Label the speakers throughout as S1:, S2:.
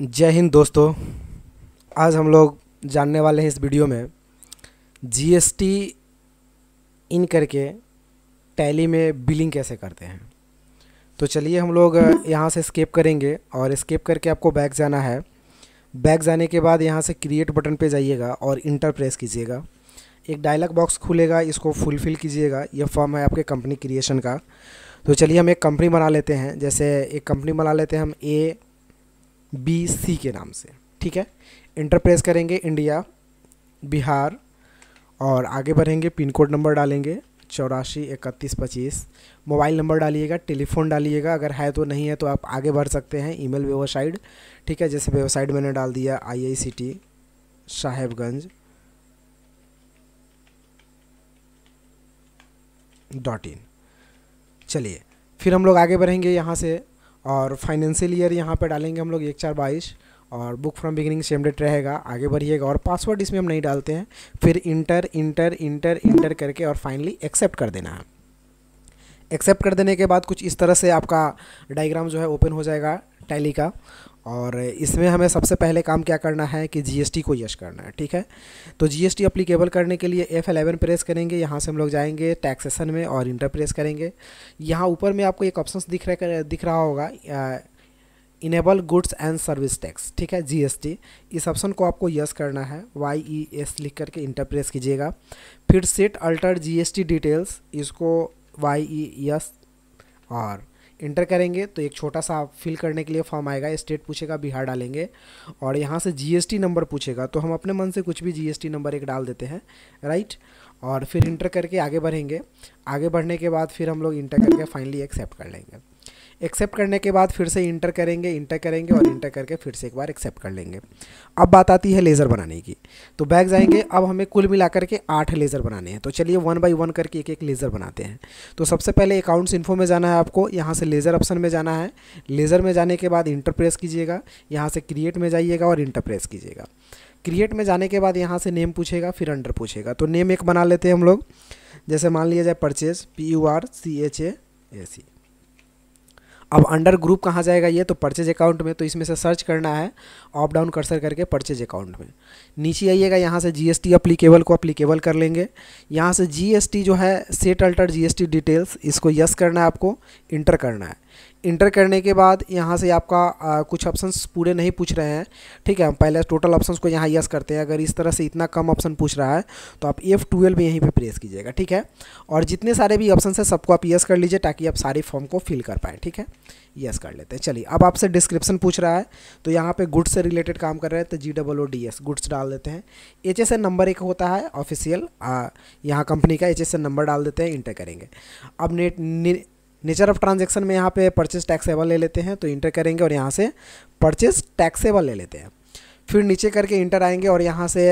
S1: जय हिंद दोस्तों आज हम लोग जानने वाले हैं इस वीडियो में जीएसटी इन करके टैली में बिलिंग कैसे करते हैं तो चलिए हम लोग यहाँ से स्केप करेंगे और स्केप करके आपको बैक जाना है बैक जाने के बाद यहाँ से क्रिएट बटन पे जाइएगा और इंटर प्रेस कीजिएगा एक डायलॉग बॉक्स खुलेगा इसको फुलफ़िल कीजिएगा यह फॉर्म है आपके कंपनी क्रिएशन का तो चलिए हम एक कंपनी बना लेते हैं जैसे एक कंपनी बना लेते हैं हम ए बी सी के नाम से ठीक है इंटरप्रेस करेंगे इंडिया बिहार और आगे बढ़ेंगे पिन कोड नंबर डालेंगे चौरासी इकतीस पच्चीस मोबाइल नंबर डालिएगा टेलीफोन डालिएगा अगर है तो नहीं है तो आप आगे बढ़ सकते हैं ईमेल वेबसाइट ठीक है जैसे वेबसाइट मैंने डाल दिया आईआईसीटी साहेबगंज डॉट इन चलिए फिर हम लोग आगे बढ़ेंगे यहाँ से और फाइनेंशियल ईयर यहाँ पे डालेंगे हम लोग एक चार बाईस और book from beginning same date रहेगा आगे बढ़िएगा और पासवर्ड इसमें हम नहीं डालते हैं फिर इंटर इंटर इंटर इंटर करके और फाइनली एक्सेप्ट कर देना है एक्सेप्ट कर देने के बाद कुछ इस तरह से आपका डायग्राम जो है ओपन हो जाएगा टैली का और इसमें हमें सबसे पहले काम क्या करना है कि जीएसटी को यश करना है ठीक है तो जीएसटी अप्लीकेबल करने के लिए एफ़ एलेवन प्रेस करेंगे यहाँ से हम लोग जाएंगे टैक्सेशन में और इंटर प्रेस करेंगे यहाँ ऊपर में आपको एक ऑप्शन दिख रहा दिख रहा होगा enable goods and service tax ठीक है जीएसटी इस ऑप्शन को आपको यस करना है वाई ई एस लिख करके इंटरप्रेस कीजिएगा फिर सेट अल्टर जीएसटी डिटेल्स इसको वाई ई एस और इंटर करेंगे तो एक छोटा सा फिल करने के लिए फॉर्म आएगा स्टेट पूछेगा बिहार डालेंगे और यहाँ से जीएसटी नंबर पूछेगा तो हम अपने मन से कुछ भी जीएसटी नंबर एक डाल देते हैं राइट और फिर इंटर करके आगे बढ़ेंगे आगे बढ़ने के बाद फिर हम लोग इंटर करके फाइनली एक्सेप्ट कर लेंगे एक्सेप्ट करने के बाद फिर से इंटर करेंगे इंटर करेंगे और इंटर करके फिर से एक बार एक्सेप्ट कर लेंगे अब बात आती है लेज़र बनाने की तो बैग जाएंगे अब हमें कुल मिला करके आठ लेज़र बनाने हैं तो चलिए वन बाई वन करके एक एक लेज़र बनाते हैं तो सबसे पहले अकाउंट्स इन्फो में जाना है आपको यहाँ से लेज़र ऑप्शन में जाना है लेज़र में जाने के बाद इंटर प्रेस कीजिएगा यहाँ से क्रिएट में जाइएगा और इंटर प्रेस कीजिएगा क्रिएट में जाने के बाद यहाँ से नेम पूछेगा फिर अंडर पूछेगा तो नेम एक बना लेते हैं हम लोग जैसे मान लिया जाए purchase P U R C H A A C अब अंडर ग्रुप कहाँ जाएगा ये तो परचेज अकाउंट में तो इसमें से सर्च करना है ऑप डाउन कर्सर करके परचेज अकाउंट में नीचे आइएगा यहाँ से जीएसटी अप्लीकेबल को अप्लीकेबल कर लेंगे यहाँ से जीएसटी जो है सेट अल्टर जीएसटी डिटेल्स इसको यस करना है आपको इंटर करना है इंटर करने के बाद यहाँ से आपका आ, कुछ ऑप्शंस पूरे नहीं पूछ रहे हैं ठीक है हम पहले टोटल ऑप्शन को यहाँ यस करते हैं अगर इस तरह से इतना कम ऑप्शन पूछ रहा है तो आप एफ़ ट्वेल्व यहीं पे प्रेस कीजिएगा ठीक है और जितने सारे भी ऑप्शन है सबको आप यस कर लीजिए ताकि आप सारे फॉर्म को फिल कर पाएँ ठीक है यस कर लेते हैं चलिए अब आपसे डिस्क्रिप्शन पूछ रहा है तो यहाँ पे गुड्स से रिलेटेड काम कर रहे हैं तो G double O D S goods डाल देते हैं एच एस एन नंबर एक होता है ऑफिशियल यहाँ कंपनी का एच एस एन नंबर डाल देते हैं इंटर करेंगे अब नेट नेचर ऑफ ट्रांजेक्शन में यहाँ पे परचेज टैक्सेबल ले लेते हैं तो इंटर करेंगे और यहाँ से परचेज टैक्सेबल ले लेते हैं फिर नीचे करके इंटर आएंगे और यहाँ से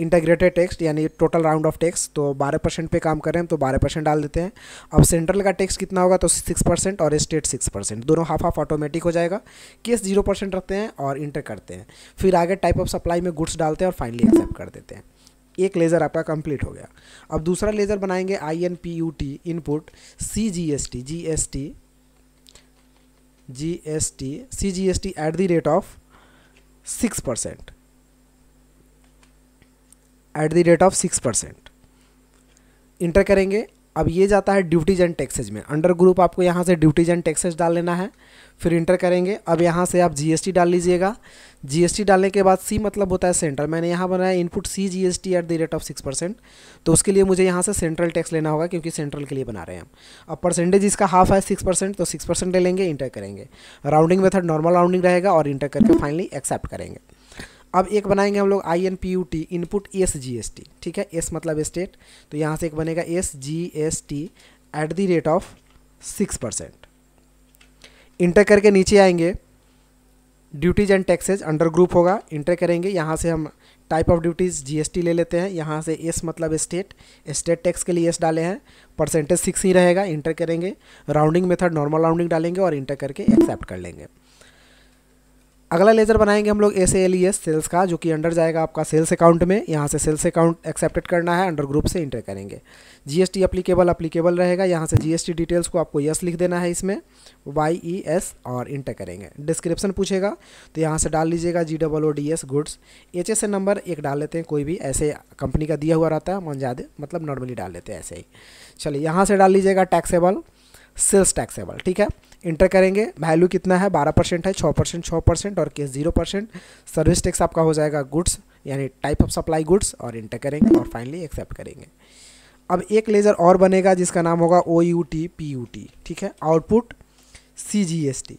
S1: इंटीग्रेटेड टेक्स्ट यानी टोटल राउंड ऑफ टेक्स्ट तो 12 परसेंट पर काम करें तो 12 परसेंट डाल देते हैं अब सेंट्रल का टैक्स कितना होगा तो 6 परसेंट और स्टेट 6 परसेंट दोनों हाफ हाफ ऑटोमेटिक हो जाएगा केस जीरो परसेंट रखते हैं और इंटर करते हैं फिर आगे टाइप ऑफ सप्लाई में गुड्स डालते हैं और फाइनली एक्सेप्ट कर देते हैं एक लेज़र आपका कंप्लीट हो गया अब दूसरा लेज़र बनाएंगे I N P U T input C G S T G S T G S T C G S T at the rate of six percent at the rate of six percent enter करेंगे अब ये जाता है duties and taxes में under group आपको यहाँ से duties and taxes डाल लेना है फिर इंटर करेंगे अब यहाँ से आप जीएसटी डाल लीजिएगा जीएसटी डालने के बाद सी मतलब होता है सेंट्रल मैंने यहाँ बनाया input C GST at the rate of six percent तो उसके लिए मुझे यहाँ से सेंट्रल टैक्स लेना होगा क्योंकि सेंट्रल के लिए बना रहे हैं हम अब परसेंटेज इसका हाफ है सिक्स परसेंट तो सिक्स परसेंट ले लेंगे इंटर करेंगे राउंडिंग मेथड नॉर्मल राउंडिंग रहेगा और इंटर करके फाइनली एक्सेप्ट करेंगे अब एक बनाएंगे हम लोग I N P U T input S G S T ठीक है एस मतलब स्टेट तो यहाँ से एक बनेगा S G S T at the rate of six percent enter करके नीचे आएंगे duties and taxes under group होगा इंटर करेंगे यहाँ से हम टाइप ऑफ ड्यूटीज़ जीएसटी ले लेते हैं यहाँ से एस मतलब स्टेट स्टेट टैक्स के लिए एस डाले हैं परसेंटेज सिक्स ही रहेगा इंटर करेंगे राउंडिंग मेथड नॉर्मल राउंडिंग डालेंगे और इंटर करके एक्सेप्ट कर लेंगे अगला लेजर बनाएंगे हम लोग S L E S sales का जो कि अंडर जाएगा आपका सेल्स अकाउंट में यहाँ से सेल्स अकाउंट एक्सेप्टेड करना है अंडर ग्रुप से इंटर करेंगे जीएसटी एप्लीकेबल अप्लीकेबल रहेगा यहाँ से जीएसटी डिटेल्स को आपको यस लिख देना है इसमें वाई ई एस और इंटर करेंगे डिस्क्रिप्शन पूछेगा तो यहाँ से डाल लीजिएगा G double O D S goods H S A number एक डाल लेते हैं कोई भी ऐसे कंपनी का दिया हुआ रहता है मन ज़्यादा मतलब नॉर्मली डाल लेते हैं ऐसे ही चलिए यहाँ से डाल लीजिएगा टैक्सेबल सेल्स टैक्सेबल ठीक है इंटर करेंगे वैल्यू कितना है बारह परसेंट है छः परसेंट छः परसेंट और cess zero percent service tax आपका हो जाएगा गुड्स यानी टाइप ऑफ सप्लाई गुड्स और इंटर करेंगे और फाइनली एक्सेप्ट करेंगे अब एक लेज़र और बनेगा जिसका नाम होगा O U T P U T ठीक है output C G S T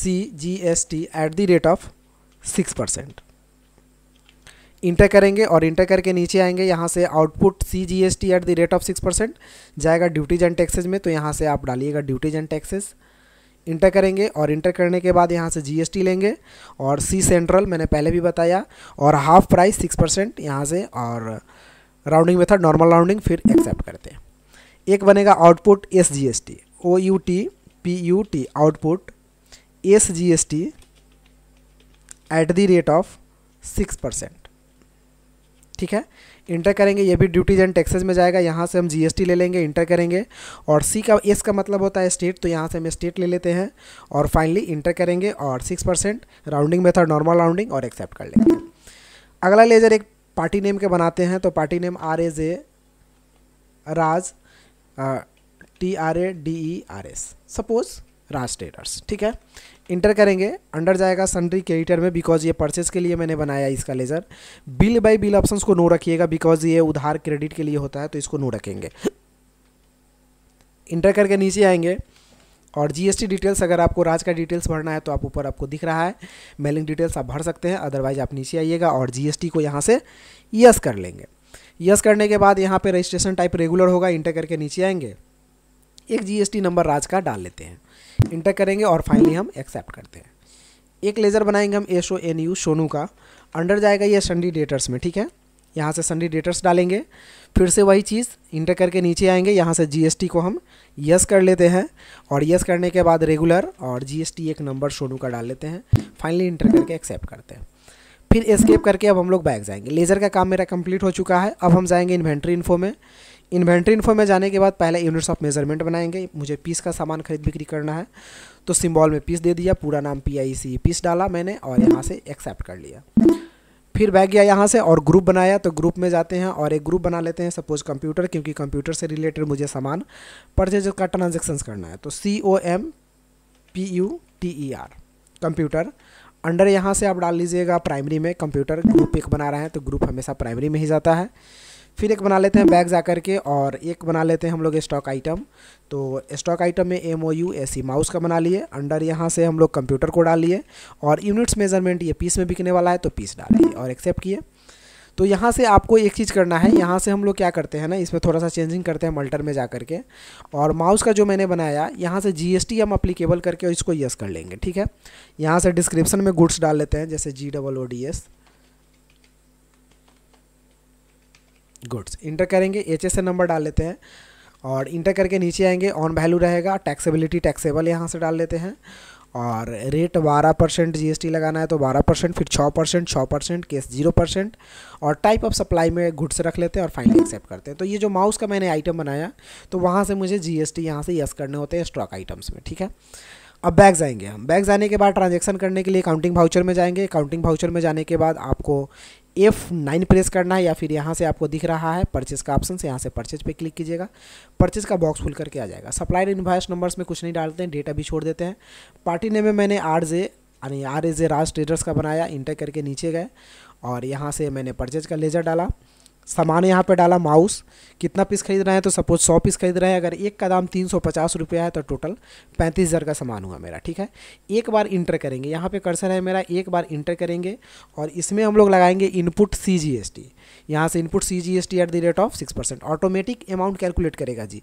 S1: C G S T at the rate of six percent enter करेंगे और इंटर करके नीचे आएंगे यहाँ से output C G S T at the rate of six percent जाएगा ड्यूटीज एंड टैक्सेज में तो यहाँ से आप डालिएगा ड्यूटीज एंड टैक्सेज इंटर करेंगे और इंटर करने के बाद यहाँ से जीएसटी लेंगे और सी सेंट्रल मैंने पहले भी बताया और हाफ प्राइस सिक्स परसेंट यहाँ से और राउंडिंग मेथड नॉर्मल राउंडिंग फिर एक्सेप्ट करते हैं एक बनेगा output S G S T O U T P U T output S G S T at the rate of six percent ठीक है इंटर करेंगे ये भी ड्यूटीज एंड टैक्सेज में जाएगा यहाँ से हम जीएसटी ले लेंगे इंटर करेंगे और सी का एस का मतलब होता है स्टेट तो यहाँ से हम स्टेट ले लेते हैं और फाइनली इंटर करेंगे और six percent rounding method normal rounding और एक्सेप्ट कर लेंगे अगला लेजर एक पार्टी नेम के बनाते हैं तो party name R as A Raj T R A D E R S suppose Raj traders ठीक है इंटर करेंगे अंडर जाएगा सनरी क्रेडिटर में बिकॉज ये परचेज के लिए मैंने बनाया इसका ledger bill by bill option को नो रखिएगा बिकॉज ये उधार क्रेडिट के लिए होता है तो इसको नो रखेंगे इंटर करके नीचे आएंगे और जीएसटी डिटेल्स अगर आपको राज का डिटेल्स भरना है तो आप ऊपर आपको दिख रहा है मेलिंग डिटेल्स आप भर सकते हैं अदरवाइज आप नीचे आइएगा और जीएसटी को यहाँ से यस कर लेंगे यस करने के बाद यहाँ पे रजिस्ट्रेशन टाइप रेगुलर होगा इंटर करके नीचे आएंगे एक जीएसटी नंबर राज का डाल लेते हैं इंटर करेंगे और फाइनली hmm. हम एक्सेप्ट करते हैं एक लेज़र बनाएंगे हम S O N U Sonu का अंडर जाएगा ये संडी डेटर्स में ठीक है यहाँ से संडी डेटर्स डालेंगे फिर से वही चीज़ इंटर करके नीचे आएंगे यहाँ से जीएसटी को हम यस कर लेते हैं और यस करने के बाद रेगुलर और जीएसटी एक नंबर सोनू का डाल लेते हैं फाइनली इंटर करके एक्सेप्ट करते हैं फिर स्केप करके अब हम लोग बैग जाएंगे लेज़र का काम मेरा कंप्लीट हो चुका है अब हम जाएंगे इन्वेंट्री इन्फो में इन्वेंट्री इन्फो में जाने के बाद पहले यूनिट्स ऑफ मेजरमेंट बनाएंगे मुझे पीस का सामान खरीद बिक्री करना है तो सिम्बॉल में पीस दे दिया पूरा नाम पी आई सी पीस डाला मैंने और यहाँ से एक्सेप्ट कर लिया फिर बैग गया यहाँ से और ग्रुप बनाया तो ग्रुप में जाते हैं और एक ग्रुप बना लेते हैं सपोज कंप्यूटर क्योंकि कंप्यूटर से रिलेटेड मुझे सामान परचेज का ट्रांजेक्शन्स करना है तो C O M P U T E R computer under यहाँ से आप डाल लीजिएगा प्राइमरी में कंप्यूटर ग्रुप एक बना रहे हैं तो ग्रुप हमेशा प्राइमरी में ही जाता है फिर एक बना लेते हैं बैग जा करके और एक बना लेते हैं हम लोग स्टॉक आइटम तो स्टॉक आइटम में M O U A C mouse का बना लिए अंडर यहाँ से हम लोग कंप्यूटर को डालिए और यूनिट्स मेजरमेंट ये पीस में बिकने वाला है तो पीस डालिए और एक्सेप्ट किए तो यहाँ से आपको एक चीज़ करना है यहाँ से हम लोग क्या करते हैं ना इसमें थोड़ा सा चेंजिंग करते हैं मल्टर में जा करके और माउस का जो मैंने बनाया यहाँ से टी हम अप्लीकेबल करके इसको यस कर लेंगे ठीक है यहाँ से डिस्क्रिप्शन में गुड्स डाल लेते हैं जैसे G double O D S goods enter करेंगे एच एस नंबर डाल लेते हैं और इंटर करके नीचे आएंगे ऑन वैल्यू रहेगा टैक्सेबिलिटी टैक्सेबल यहाँ से डाल लेते हैं और रेट 12 परसेंट जी लगाना है तो 12 परसेंट फिर 6 परसेंट छः परसेंट केस जीरो परसेंट और टाइप ऑफ सप्लाई में गुड्स रख लेते हैं और फाइनली एक्सेप्ट करते हैं तो ये जो माउस का मैंने आइटम बनाया तो वहाँ से मुझे जी एस से यस करने होते हैं स्टॉक आइटम्स में ठीक है अब बैग जाएंगे हम बैग जाने के बाद ट्रांजेक्शन करने के लिए काउंटिंग भाउचर में जाएंगे काउंटिंग भाउचर में जाने के बाद आपको एफ नाइन प्रेस करना है या फिर यहाँ से आपको दिख रहा है परचेज का ऑप्शन से यहाँ से परचेज पे क्लिक कीजिएगा परचेज का बॉक्स फुल करके आ जाएगा सप्लाइड इन्वाइस नंबर्स में कुछ नहीं डालते हैं डेटा भी छोड़ देते हैं पार्टी नेम में मैंने आर जे यानी R A J Raj traders का बनाया इंटर करके नीचे गए और यहाँ से मैंने परचेज का लेजर डाला सामान यहाँ पे डाला माउस कितना पीस खरीद रहे हैं तो सपोज सौ पीस खरीद रहे हैं अगर एक का दाम तीन सौ पचास रुपया है तो टोटल पैंतीस हज़ार का सामान हुआ मेरा ठीक है एक बार इंटर करेंगे यहाँ पे कर्सर है मेरा एक बार इंटर करेंगे और इसमें हम लोग लगाएंगे input C G S T यहाँ से input C G S T at the rate of six percent automatic amount calculate करेगा जी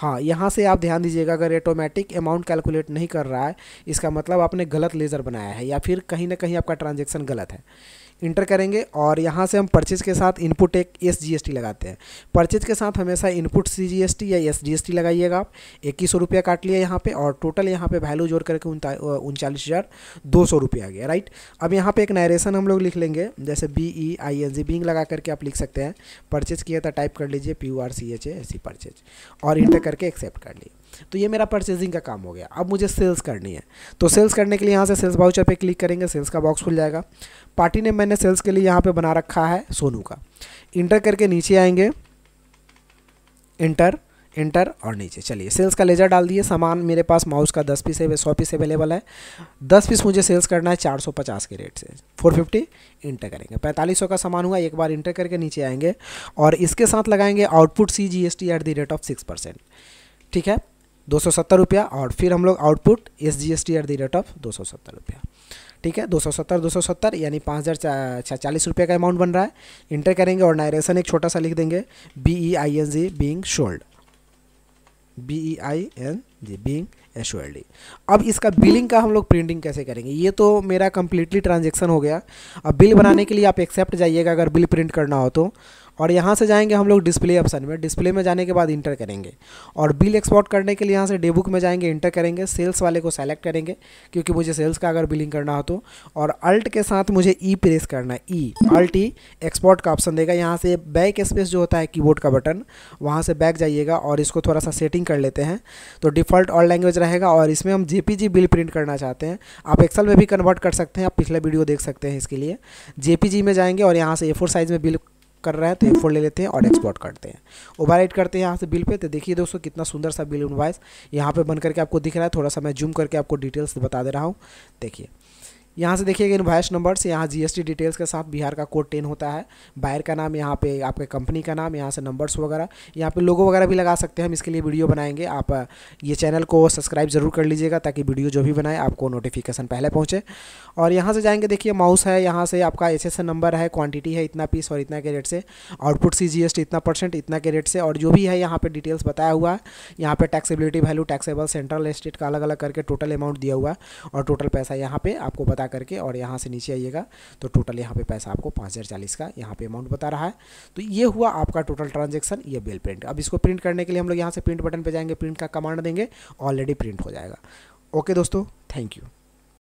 S1: हाँ यहाँ से आप ध्यान दीजिएगा अगर ऑटोमेटिक अमाउंट कैलकुलेट नहीं कर रहा है इसका मतलब आपने गलत लेज़र बनाया है या फिर कहीं ना कहीं आपका ट्रांजेक्शन गलत है इंटर करेंगे और यहाँ से हम परचेज के साथ इनपुट एक एस जी लगाते हैं परचेज के साथ हमेशा इनपुट सी जी या एस जी लगाइएगा आप इक्कीस सौ रुपया काट लिया यहाँ पे और टोटल यहाँ पे वैल्यू जोड़ करके उनचालीस हज़ार दो सौ रुपया आ गया राइट अब यहाँ पे एक नायरेशन हम लोग लिख लेंगे जैसे B E I N G being लगा करके आप लिख सकते हैं परचेज किया था टाइप कर लीजिए P U R C H A ऐसी परचेज और इंटर करके एक्सेप्ट कर लिए तो ये मेरा परचेजिंग का काम हो गया अब मुझे सेल्स करनी है तो सेल्स करने के लिए यहाँ से सेल्स बाउचर पे क्लिक करेंगे सेल्स का बॉक्स खुल जाएगा पार्टी ने मैंने सेल्स के लिए यहाँ पे बना रखा है सोनू का इंटर करके नीचे आएंगे इंटर इंटर और नीचे चलिए सेल्स का लेजर डाल दिए सामान मेरे पास माउस का दस पीस है सौ पीस अवेलेबल है दस पीस मुझे सेल्स करना है चार सौ पचास के रेट से फोर फिफ्टी इंटर करेंगे पैंतालीस सौ का सामान हुआ एक बार इंटर करके नीचे आएंगे और इसके साथ लगाएंगे output C G S T at the rate of six percent ठीक है दो सौ सत्तर रुपया और फिर हम लोग output S G S T at the rate of दो सौ सत्तर रुपया ठीक है दो सौ सत्तर दो सौ सत्तर यानी पाँच हज़ार चालीस रुपये का अमाउंट बन रहा है इंटर करेंगे और नायरेशन एक छोटा सा लिख देंगे B E I N G being should B E I N G being assuredly अब इसका बिलिंग का हम लोग प्रिंटिंग कैसे करेंगे ये तो मेरा कम्प्लीटली ट्रांजेक्शन हो गया अब बिल बनाने के लिए आप एक्सेप्ट जाइएगा अगर बिल प्रिंट करना हो तो और यहाँ से जाएंगे हम लोग डिस्प्ले ऑप्शन में डिस्प्ले में जाने के बाद इंटर करेंगे और बिल एक्सपोर्ट करने के लिए यहाँ से डेबुक में जाएंगे इंटर करेंगे सेल्स वाले को सेलेक्ट करेंगे क्योंकि मुझे सेल्स का अगर बिलिंग करना हो तो और अल्ट के साथ मुझे ई e प्रेस करना है ई अल्ट ई एक्सपोर्ट का ऑप्शन देगा यहाँ से बैक स्पेस जो होता है कीबोर्ड का बटन वहाँ से बैक जाइएगा और इसको थोड़ा सा सेटिंग कर लेते हैं तो डिफ़ॉल्ट ऑल लैंग्वेज रहेगा और इसमें हम जे बिल प्रिंट करना चाहते हैं आप एक्सल में भी कन्वर्ट कर सकते हैं आप पिछला वीडियो देख सकते हैं इसके लिए जे में जाएंगे और यहाँ से ए साइज़ में बिल कर रहे हैं तो ये फोल्ड ले लेते हैं और एक्सपोर्ट करते हैं ओवर करते हैं यहाँ से बिल पे तो देखिए दोस्तों कितना सुंदर सा बिल इन्वाइस यहाँ पे बन करके आपको दिख रहा है थोड़ा सा मैं जूम करके आपको डिटेल्स बता दे रहा हूँ देखिए यहाँ से देखिएगा इन्वाइस नंबर्स यहाँ जीएसटी डिटेल्स के साथ बिहार का कोड टेन होता है बायर का नाम यहाँ पे आपके कंपनी का नाम यहाँ से नंबर्स वगैरह यहाँ पे लोगो वगैरह भी लगा सकते हैं हम इसके लिए वीडियो बनाएंगे आप ये चैनल को सब्सक्राइब जरूर कर लीजिएगा ताकि वीडियो जो भी बनाए आपको नोटिफिकेशन पहले पहुँचे और यहाँ से जाएंगे देखिए माउस है यहाँ से आपका एस नंबर है क्वान्टिटी है इतना पीस और इतना के रेट से आउटपुट सी इतना परसेंट इतना के रेट से और जो भी है यहाँ पर डिटेल्स बताया हुआ है यहाँ पर taxability value taxable central state का अलग अलग करके टोटल अमाउंट दिया हुआ है और टोटल पैसा यहाँ पर आपको बता अदा करके और यहाँ से नीचे आइएगा तो टोटल यहाँ पे पैसा आपको पाँच हज़ार चालीस का यहाँ पे अमाउंट बता रहा है तो ये हुआ आपका टोटल ट्रांजेक्शन ये बिल प्रिंट अब इसको प्रिंट करने के लिए हम लोग यहाँ से प्रिंट बटन पर जाएंगे प्रिंट का कमांड देंगे ऑलरेडी प्रिंट हो जाएगा ओके दोस्तों थैंक यू